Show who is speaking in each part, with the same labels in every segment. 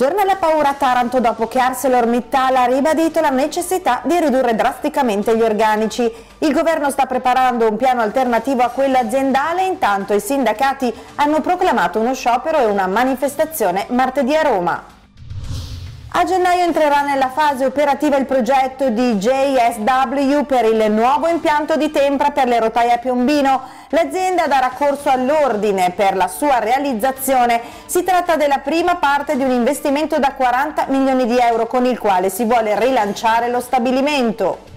Speaker 1: Torna la paura a Taranto dopo che ArcelorMittal ha ribadito la necessità di ridurre drasticamente gli organici. Il governo sta preparando un piano alternativo a quello aziendale, intanto i sindacati hanno proclamato uno sciopero e una manifestazione martedì a Roma. A gennaio entrerà nella fase operativa il progetto di JSW per il nuovo impianto di Tempra per le rotaie a Piombino. L'azienda darà corso all'ordine per la sua realizzazione. Si tratta della prima parte di un investimento da 40 milioni di euro con il quale si vuole rilanciare lo stabilimento.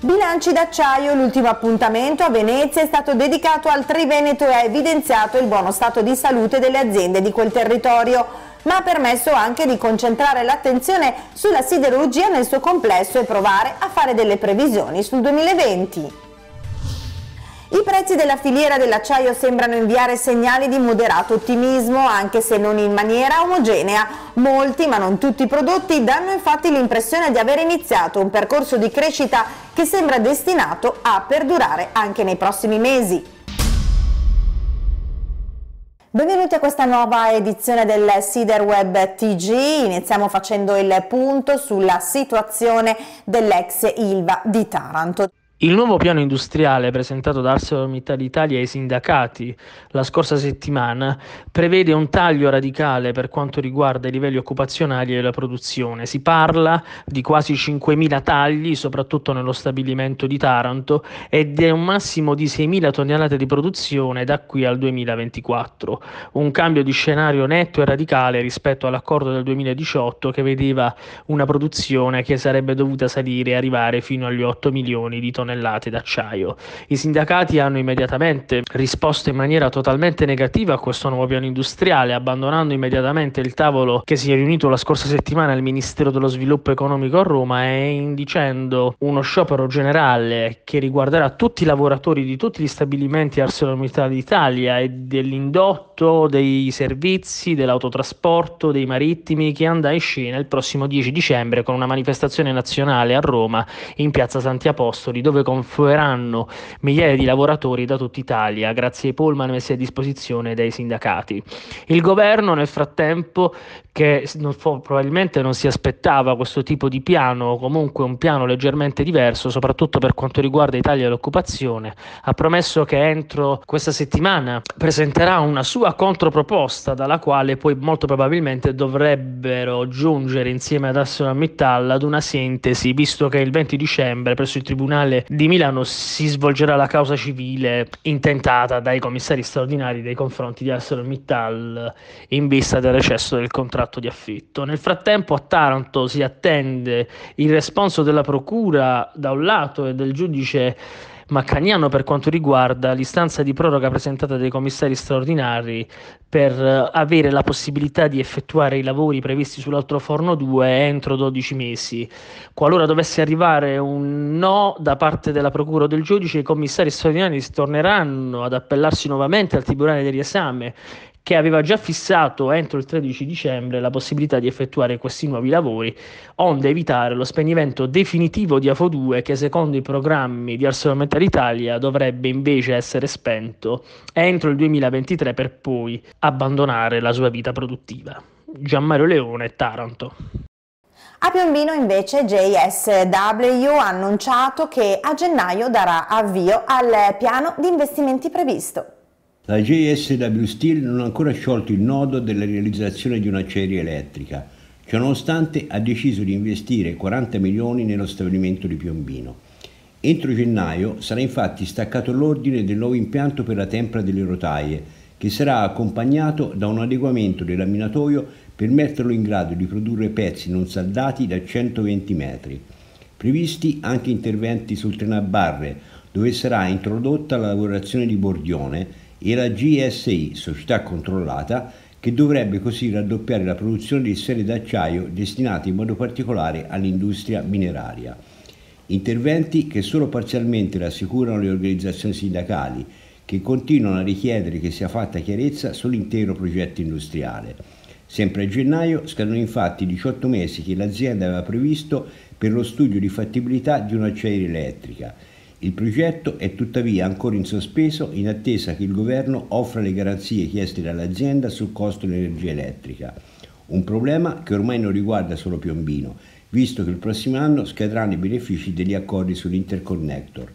Speaker 1: Bilanci d'acciaio, l'ultimo appuntamento a Venezia è stato dedicato al Triveneto e ha evidenziato il buono stato di salute delle aziende di quel territorio ma ha permesso anche di concentrare l'attenzione sulla siderurgia nel suo complesso e provare a fare delle previsioni sul 2020. I prezzi della filiera dell'acciaio sembrano inviare segnali di moderato ottimismo, anche se non in maniera omogenea. Molti, ma non tutti i prodotti, danno infatti l'impressione di aver iniziato un percorso di crescita che sembra destinato a perdurare anche nei prossimi mesi. Benvenuti a questa nuova edizione del Sider Web TG. Iniziamo facendo il punto sulla situazione dell'ex Ilva di Taranto.
Speaker 2: Il nuovo piano industriale presentato da ArcelorMittal Italia ai sindacati la scorsa settimana prevede un taglio radicale per quanto riguarda i livelli occupazionali e la produzione. Si parla di quasi 5.000 tagli, soprattutto nello stabilimento di Taranto, e di un massimo di 6.000 tonnellate di produzione da qui al 2024. Un cambio di scenario netto e radicale rispetto all'accordo del 2018 che vedeva una produzione che sarebbe dovuta salire e arrivare fino agli 8 milioni di tonnellate tonnellate d'acciaio. I sindacati hanno immediatamente risposto in maniera totalmente negativa a questo nuovo piano industriale, abbandonando immediatamente il tavolo che si è riunito la scorsa settimana al Ministero dello Sviluppo Economico a Roma e indicendo uno sciopero generale che riguarderà tutti i lavoratori di tutti gli stabilimenti ArcelorMittal d'Italia e dell'indotto trasporto, dei servizi, dell'autotrasporto, dei marittimi che andrà in scena il prossimo 10 dicembre con una manifestazione nazionale a Roma in piazza Santi Apostoli dove confluiranno migliaia di lavoratori da tutta Italia grazie ai pullman messi a disposizione dai sindacati. Il governo nel frattempo che non fo- probabilmente non si aspettava questo tipo di piano o comunque un piano leggermente diverso soprattutto per quanto riguarda Italia e l'occupazione ha promesso che entro questa settimana presenterà una sua sua controproposta, dalla quale poi molto probabilmente dovrebbero giungere insieme ad Mittal ad una sintesi, visto che il 20 dicembre presso il Tribunale di Milano si svolgerà la causa civile intentata dai commissari straordinari nei confronti di Mittal in vista del recesso del contratto di affitto. Nel frattempo a Taranto si attende il responso della procura da un lato e del giudice Maccaniano per quanto riguarda l'istanza di proroga presentata dai commissari straordinari per eh, avere la possibilità di effettuare i lavori previsti sull'altro forno 2 entro 12 mesi. Qualora dovesse arrivare un no da parte della Procura o del giudice, i commissari straordinari torneranno ad appellarsi nuovamente al Tribunale del riesame che aveva già fissato entro il 13 dicembre la possibilità di effettuare questi nuovi lavori, onde evitare lo spegnimento definitivo di AFO 2 che secondo i programmi di ArcelorMittal Italia dovrebbe invece essere spento entro il 2023 per poi abbandonare la sua vita produttiva. Gianmario Leone, Taranto.
Speaker 1: A Piombino invece JSW ha annunciato che a gennaio darà avvio al piano di investimenti previsto.
Speaker 3: La JSW Steel non ha ancora sciolto il nodo della realizzazione di una ceria elettrica, ciononostante ha deciso di investire 40 milioni nello stabilimento di Piombino. Entro gennaio sarà infatti staccato l'ordine del nuovo impianto per la tempra delle rotaie, che sarà accompagnato da un adeguamento del laminatoio per metterlo in grado di produrre pezzi non saldati da 120 metri. Previsti anche interventi sul trenabarre, dove sarà introdotta la lavorazione di bordione e la GSI, società controllata, che dovrebbe così raddoppiare la produzione di sere d'acciaio destinate in modo particolare all'industria mineraria. Interventi che solo parzialmente rassicurano le organizzazioni sindacali, che continuano a richiedere che sia fatta chiarezza sull'intero progetto industriale. Sempre a gennaio scadono infatti i 18 mesi che l'azienda aveva previsto per lo studio di fattibilità di un'acciaieria elettrica il progetto è tuttavia ancora in sospeso in attesa che il governo offra le garanzie chieste dall'azienda sul costo dell'energia elettrica, un problema che ormai non riguarda solo Piombino, visto che il prossimo anno scadranno i benefici degli accordi sull'interconnector.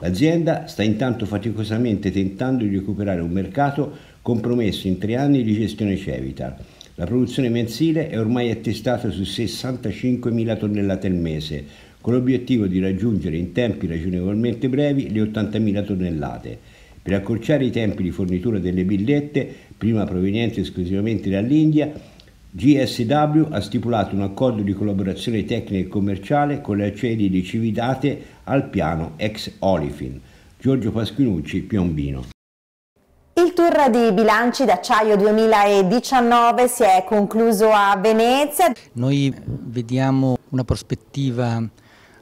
Speaker 3: L'azienda sta intanto faticosamente tentando di recuperare un mercato compromesso in tre anni di gestione Cevital. La produzione mensile è ormai attestata su 65.000 tonnellate al mese, con l'obiettivo di raggiungere in tempi ragionevolmente brevi le 80.000 tonnellate, per accorciare i tempi di fornitura delle billette, prima provenienti esclusivamente dall'India, GSW ha stipulato un accordo di collaborazione tecnica e commerciale con le accedi di Cividate al piano ex Olifin. Giorgio Pasquinucci, Piombino.
Speaker 1: Il tour di bilanci d'acciaio 2019 si è concluso a Venezia.
Speaker 4: Noi vediamo una prospettiva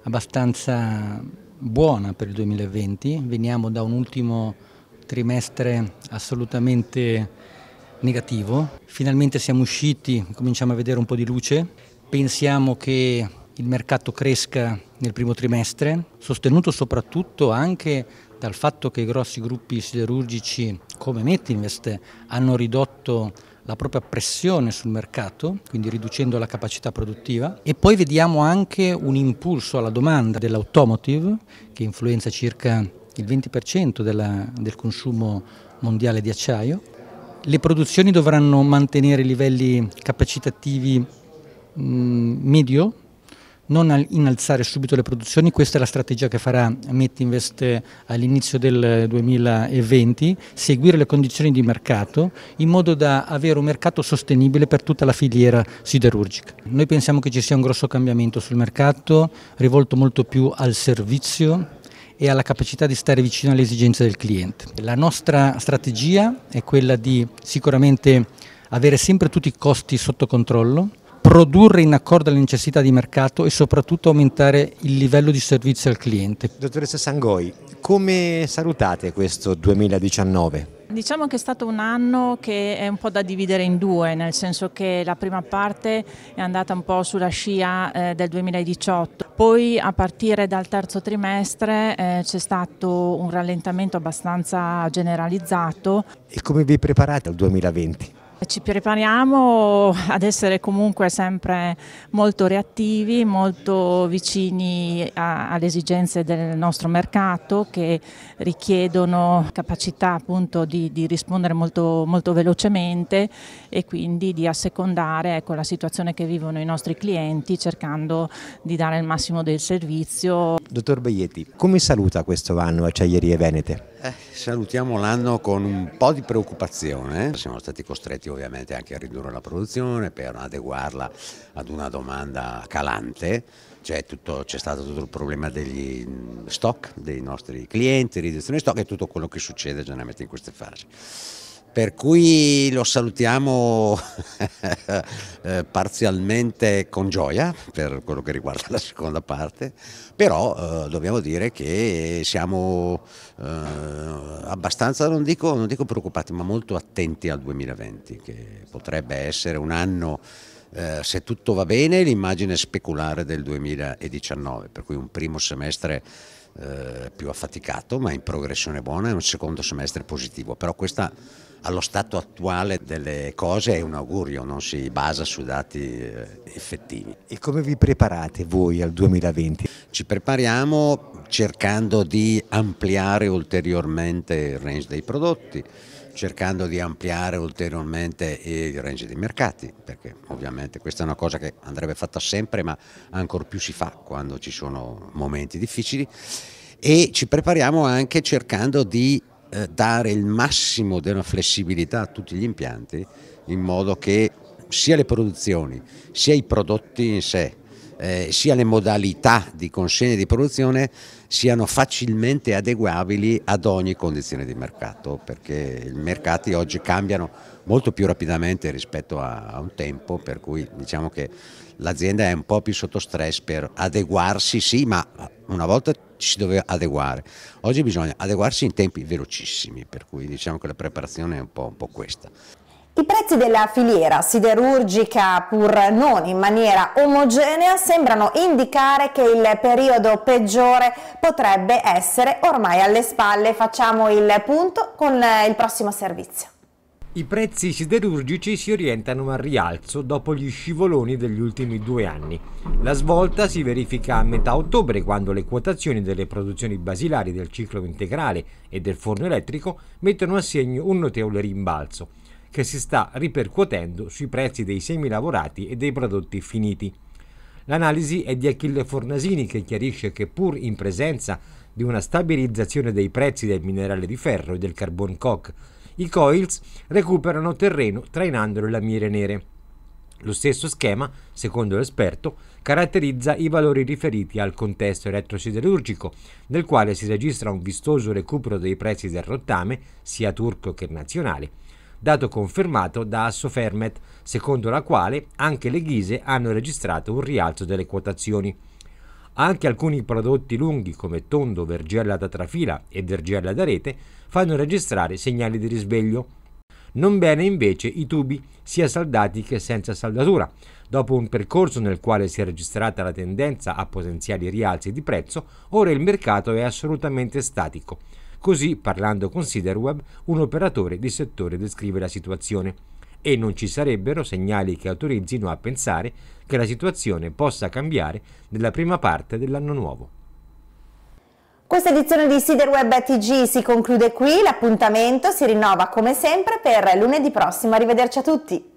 Speaker 4: abbastanza buona per il 2020, veniamo da un ultimo trimestre assolutamente negativo, finalmente siamo usciti, cominciamo a vedere un po' di luce, pensiamo che il mercato cresca nel primo trimestre, sostenuto soprattutto anche dal fatto che i grossi gruppi siderurgici come Metinvest hanno ridotto la propria pressione sul mercato, quindi riducendo la capacità produttiva e poi vediamo anche un impulso alla domanda dell'automotive che influenza circa il 20% della, del consumo mondiale di acciaio. Le produzioni dovranno mantenere livelli capacitativi mh, mm, medio non innalzare subito le produzioni, questa è la strategia che farà Metinvest all'inizio del 2020, seguire le condizioni di mercato in modo da avere un mercato sostenibile per tutta la filiera siderurgica. Noi pensiamo che ci sia un grosso cambiamento sul mercato, rivolto molto più al servizio e alla capacità di stare vicino alle esigenze del cliente. La nostra strategia è quella di sicuramente avere sempre tutti i costi sotto controllo, produrre in accordo alle necessità di mercato e soprattutto aumentare il livello di servizio al cliente. Dottoressa Sangoi,
Speaker 5: come salutate questo 2019?
Speaker 1: Diciamo che è stato un anno che è un po' da dividere in due, nel senso che la prima parte è andata un po' sulla scia eh, del 2018, poi a partire dal terzo trimestre eh, c'è stato un rallentamento abbastanza generalizzato.
Speaker 5: E come vi preparate al 2020?
Speaker 1: Ci prepariamo ad essere comunque sempre molto reattivi, molto vicini a, alle esigenze del nostro mercato che richiedono capacità appunto di, di rispondere molto, molto, velocemente e quindi di assecondare ecco, la situazione che vivono i nostri clienti cercando di dare il massimo del servizio.
Speaker 5: Dottor Baglietti, come saluta questo anno Acciaierie Venete?
Speaker 6: Eh, salutiamo l'anno con un po' di preoccupazione, siamo stati costretti ovviamente anche a ridurre la produzione per adeguarla ad una domanda calante, c'è, stato tutto il problema degli mm, stock dei nostri clienti, riduzione di stock e tutto quello che succede generalmente in queste fasi per cui lo salutiamo eh, parzialmente con gioia per quello che riguarda la seconda parte, però eh, dobbiamo dire che siamo eh, abbastanza, non dico, non dico preoccupati, ma molto attenti al 2020, che potrebbe essere un anno... Eh, se tutto va bene, l'immagine speculare del 2019, per cui un primo semestre eh, più affaticato ma in progressione buona e un secondo semestre positivo. Però questa allo stato attuale delle cose è un augurio, non si basa su dati eh, effettivi. E come vi preparate voi al 2020? Ci prepariamo cercando di ampliare ulteriormente il range dei prodotti, cercando di ampliare ulteriormente il range dei mercati, perché ovviamente questa è una cosa che andrebbe fatta sempre, ma ancor più si fa quando ci sono momenti difficili e ci prepariamo anche cercando di eh, dare il massimo della flessibilità a tutti gli impianti in modo che sia le produzioni sia i prodotti in sé eh, sia le modalità di consegna e di produzione siano facilmente adeguabili ad ogni condizione di mercato, perché i mercati oggi cambiano molto più rapidamente rispetto a, a un tempo, per cui diciamo che l'azienda è un po' più sotto stress per adeguarsi, sì, ma una volta ci si doveva adeguare, oggi bisogna adeguarsi in tempi velocissimi, per cui diciamo che la preparazione è un po', un po questa.
Speaker 1: I prezzi della filiera siderurgica, pur non in maniera omogenea, sembrano indicare che il periodo peggiore potrebbe essere ormai alle spalle. Facciamo il punto con eh, il prossimo servizio.
Speaker 5: I prezzi siderurgici si orientano al rialzo dopo gli scivoloni degli ultimi due anni. La svolta si verifica a metà ottobre quando le quotazioni delle produzioni basilari del ciclo integrale e del forno elettrico mettono a segno un notevole rimbalzo che si sta ripercuotendo sui prezzi dei semilavorati e dei prodotti finiti. L'analisi è di Achille Fornasini che chiarisce che pur in presenza di una stabilizzazione dei prezzi del minerale di ferro e del carbon coke, i coils recuperano terreno trainando le lamiere nere. Lo stesso schema, secondo l'esperto, caratterizza i valori riferiti al contesto elettrosiderurgico, nel quale si registra un vistoso recupero dei prezzi del rottame, sia turco che nazionale, dato confermato da Assofermet, secondo la quale anche le ghise hanno registrato un rialzo delle quotazioni. Anche alcuni prodotti lunghi come tondo, vergella da trafila e vergella da rete fanno registrare segnali di risveglio. Non bene invece i tubi, sia saldati che senza saldatura. Dopo un percorso nel quale si è registrata la tendenza a potenziali rialzi di prezzo, ora il mercato è assolutamente statico. Così, parlando con Siderweb, un operatore di settore descrive la situazione e non ci sarebbero segnali che autorizzino a pensare che la situazione possa cambiare nella prima parte dell'anno nuovo.
Speaker 1: Questa edizione di Siderweb TG si conclude qui, l'appuntamento si rinnova come sempre per lunedì prossimo, arrivederci a tutti!